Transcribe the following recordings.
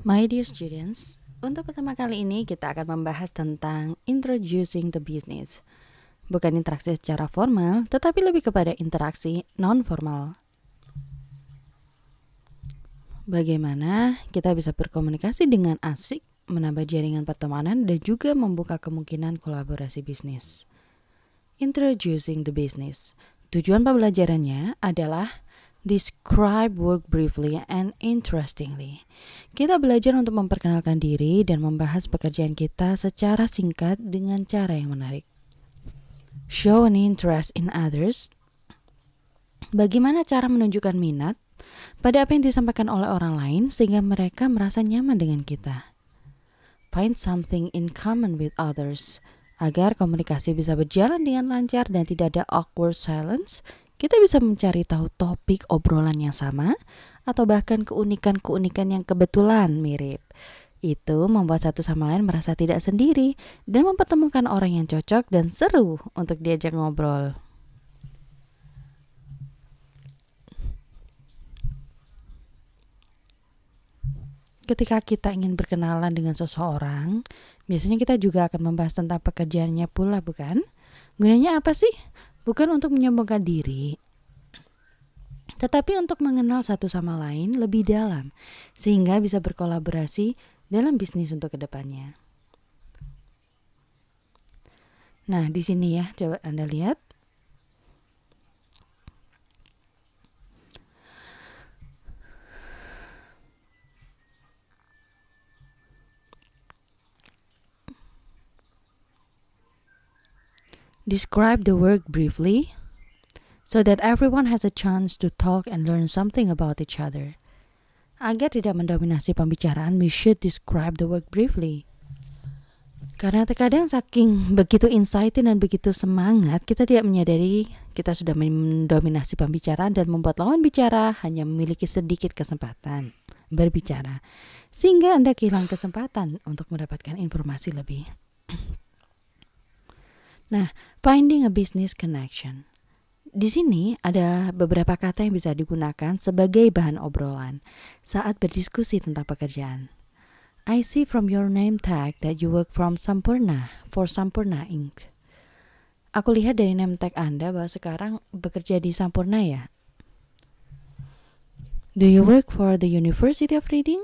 My dear students, untuk pertama kali ini kita akan membahas tentang introducing the business. Bukan interaksi secara formal, tetapi lebih kepada interaksi non-formal. Bagaimana kita bisa berkomunikasi dengan asik, menambah jaringan pertemanan, dan juga membuka kemungkinan kolaborasi bisnis. Introducing the business. Tujuan pembelajarannya adalah Describe work briefly and interestingly. Kita belajar untuk memperkenalkan diri dan membahas pekerjaan kita secara singkat dengan cara yang menarik. Show an interest in others. Bagaimana cara menunjukkan minat pada apa yang disampaikan oleh orang lain sehingga mereka merasa nyaman dengan kita. Find something in common with others agar komunikasi bisa berjalan dengan lancar dan tidak ada awkward silence kita bisa mencari tahu topik obrolan yang sama atau bahkan keunikan-keunikan yang kebetulan mirip. Itu membuat satu sama lain merasa tidak sendiri dan mempertemukan orang yang cocok dan seru untuk diajak ngobrol. ketika kita ingin berkenalan dengan seseorang, biasanya kita juga akan membahas tentang pekerjaannya pula, bukan? Gunanya apa sih? Bukan untuk menyombongkan diri, tetapi untuk mengenal satu sama lain lebih dalam, sehingga bisa berkolaborasi dalam bisnis untuk kedepannya. Nah, di sini ya, coba Anda lihat. Describe the work briefly so that everyone has a chance to talk and learn something about each other. Agar tidak mendominasi pembicaraan, we should describe the work briefly. Karena terkadang saking begitu insighting dan begitu semangat, kita tidak menyadari kita sudah mendominasi pembicaraan dan membuat lawan bicara hanya memiliki sedikit kesempatan berbicara. Sehingga Anda kehilangan kesempatan untuk mendapatkan informasi lebih. Nah, finding a business connection. Di sini ada beberapa kata yang bisa digunakan sebagai bahan obrolan saat berdiskusi tentang pekerjaan. I see from your name tag that you work from Sampurna for Sampurna Inc. Aku lihat dari name tag Anda bahwa sekarang bekerja di Sampurna ya. Do you work for the University of Reading?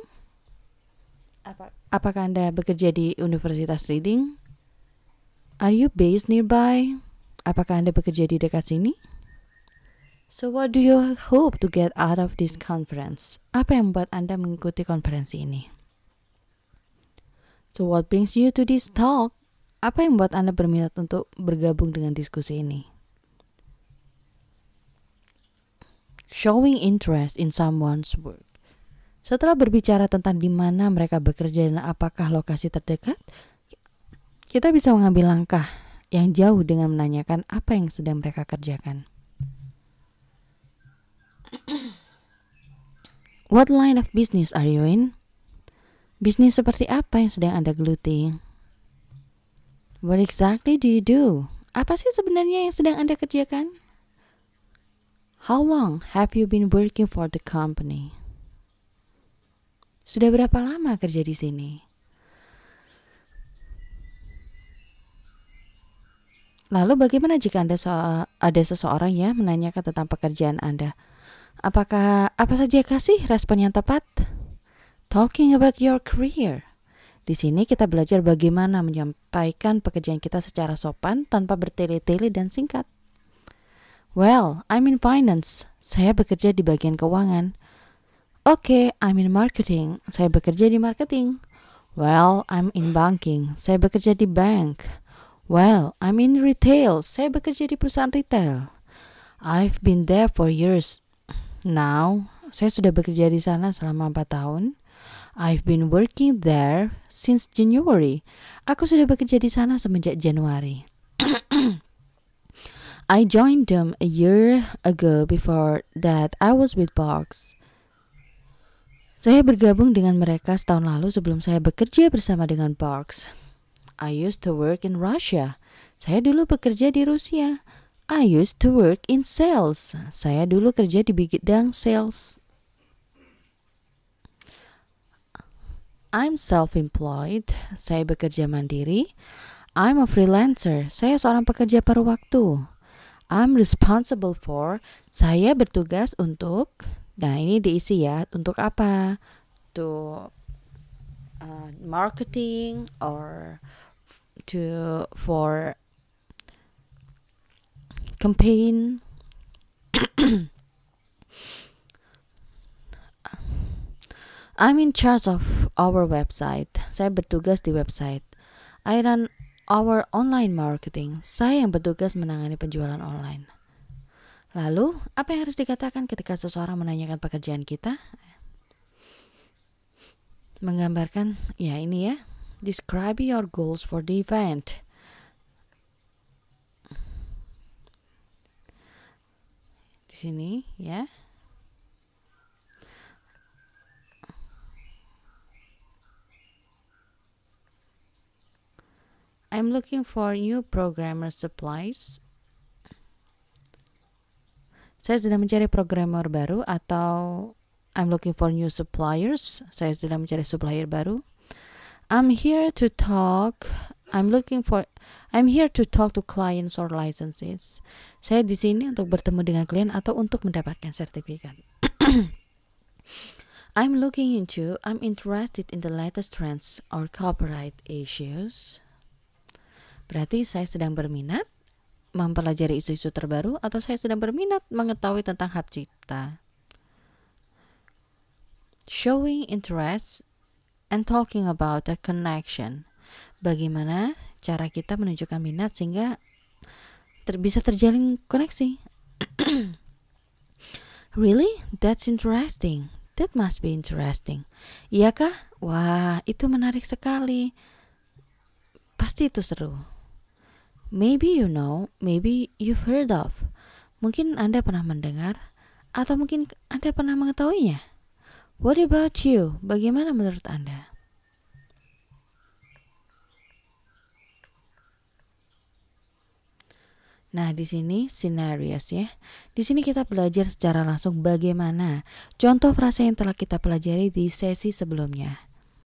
Apa, apakah Anda bekerja di Universitas Reading? Are you based nearby? Apakah Anda bekerja di dekat sini? So what do you hope to get out of this conference? Apa yang membuat Anda mengikuti konferensi ini? So what brings you to this talk? Apa yang membuat Anda berminat untuk bergabung dengan diskusi ini? Showing interest in someone's work. Setelah berbicara tentang di mana mereka bekerja dan apakah lokasi terdekat, kita bisa mengambil langkah yang jauh dengan menanyakan apa yang sedang mereka kerjakan. What line of business are you in? Bisnis seperti apa yang sedang Anda geluti? What exactly do you do? Apa sih sebenarnya yang sedang Anda kerjakan? How long have you been working for the company? Sudah berapa lama kerja di sini? Lalu bagaimana jika Anda so ada seseorang ya menanyakan tentang pekerjaan Anda? Apakah apa saja kasih respon yang tepat? Talking about your career. Di sini kita belajar bagaimana menyampaikan pekerjaan kita secara sopan tanpa bertele-tele dan singkat. Well, I'm in finance. Saya bekerja di bagian keuangan. Oke, okay, I'm in marketing. Saya bekerja di marketing. Well, I'm in banking. Saya bekerja di bank. Well, I'm in retail. Saya bekerja di perusahaan retail. I've been there for years now. Saya sudah bekerja di sana selama 4 tahun. I've been working there since January. Aku sudah bekerja di sana semenjak Januari. I joined them a year ago before that I was with Box. Saya bergabung dengan mereka setahun lalu sebelum saya bekerja bersama dengan Parks. I used to work in Russia. Saya dulu bekerja di Rusia. I used to work in sales. Saya dulu kerja di bidang sales. I'm self-employed. Saya bekerja mandiri. I'm a freelancer. Saya seorang pekerja paruh waktu. I'm responsible for. Saya bertugas untuk. Nah, ini diisi ya. Untuk apa? To uh, marketing or to for campaign I'm in charge of our website. Saya bertugas di website. I run our online marketing. Saya yang bertugas menangani penjualan online. Lalu, apa yang harus dikatakan ketika seseorang menanyakan pekerjaan kita? Menggambarkan, ya ini ya, Describe your goals for the event. Di sini ya. I'm looking for new programmer supplies. Saya sedang mencari programmer baru atau I'm looking for new suppliers. Saya sedang mencari supplier baru. I'm here to talk. I'm looking for I'm here to talk to clients or licenses. Saya di sini untuk bertemu dengan klien atau untuk mendapatkan sertifikat. I'm looking into, I'm interested in the latest trends or copyright issues. Berarti saya sedang berminat mempelajari isu-isu terbaru atau saya sedang berminat mengetahui tentang hak cipta. Showing interest and talking about the connection. Bagaimana cara kita menunjukkan minat sehingga ter bisa terjalin koneksi? really? That's interesting. That must be interesting. Iya kah? Wah, itu menarik sekali. Pasti itu seru. Maybe you know, maybe you've heard of. Mungkin Anda pernah mendengar atau mungkin Anda pernah mengetahuinya. What about you? Bagaimana menurut Anda? Nah, di sini scenarios ya. Di sini kita belajar secara langsung bagaimana contoh frasa yang telah kita pelajari di sesi sebelumnya.